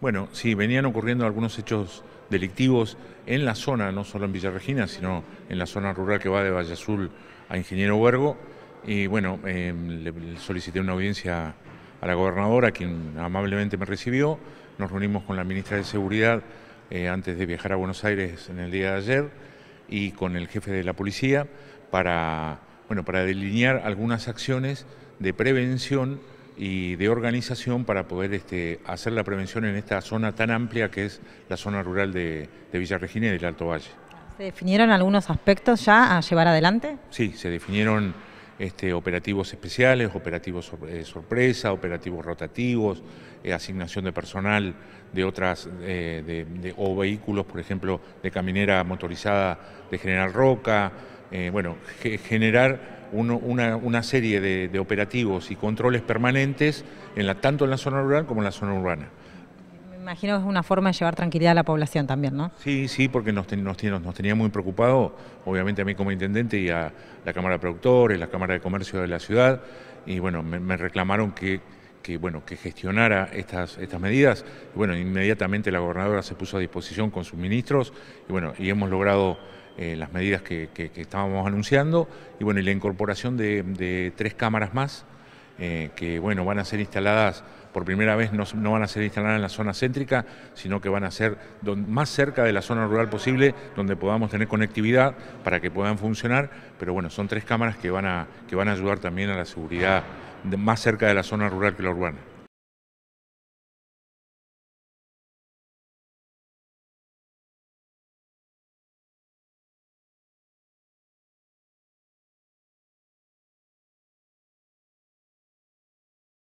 Bueno, sí, venían ocurriendo algunos hechos delictivos en la zona, no solo en Villa Regina, sino en la zona rural que va de Valle Azul a Ingeniero Huergo. Y bueno, em, le solicité una audiencia a la gobernadora, quien amablemente me recibió. Nos reunimos con la ministra de Seguridad eh, antes de viajar a Buenos Aires en el día de ayer y con el jefe de la policía para, bueno, para delinear algunas acciones de prevención y de organización para poder este, hacer la prevención en esta zona tan amplia que es la zona rural de, de Regina y del Alto Valle. ¿Se definieron algunos aspectos ya a llevar adelante? Sí, se definieron este, operativos especiales, operativos eh, sorpresa, operativos rotativos, eh, asignación de personal de otras, eh, o vehículos, por ejemplo, de caminera motorizada de General Roca, eh, bueno, generar una, serie de, operativos y controles permanentes tanto en la zona rural como en la zona urbana. Me imagino que es una forma de llevar tranquilidad a la población también, ¿no? Sí, sí, porque nos, nos, tenía muy preocupado, obviamente a mí como intendente y a la Cámara de Productores, la Cámara de Comercio de la ciudad, y bueno, me, reclamaron que que, bueno, que gestionara estas, estas medidas. bueno, inmediatamente la gobernadora se puso a disposición con sus ministros y bueno, y hemos logrado eh, las medidas que, estábamos anunciando y bueno, la incorporación de, tres cámaras más eh, que bueno, van a ser instaladas por primera vez, no, van a ser instaladas en la zona céntrica, sino que van a ser más cerca de la zona rural posible, donde podamos tener conectividad para que puedan funcionar, pero bueno, son tres cámaras que van a, que van a ayudar también a la seguridad más cerca de la zona rural que la urbana.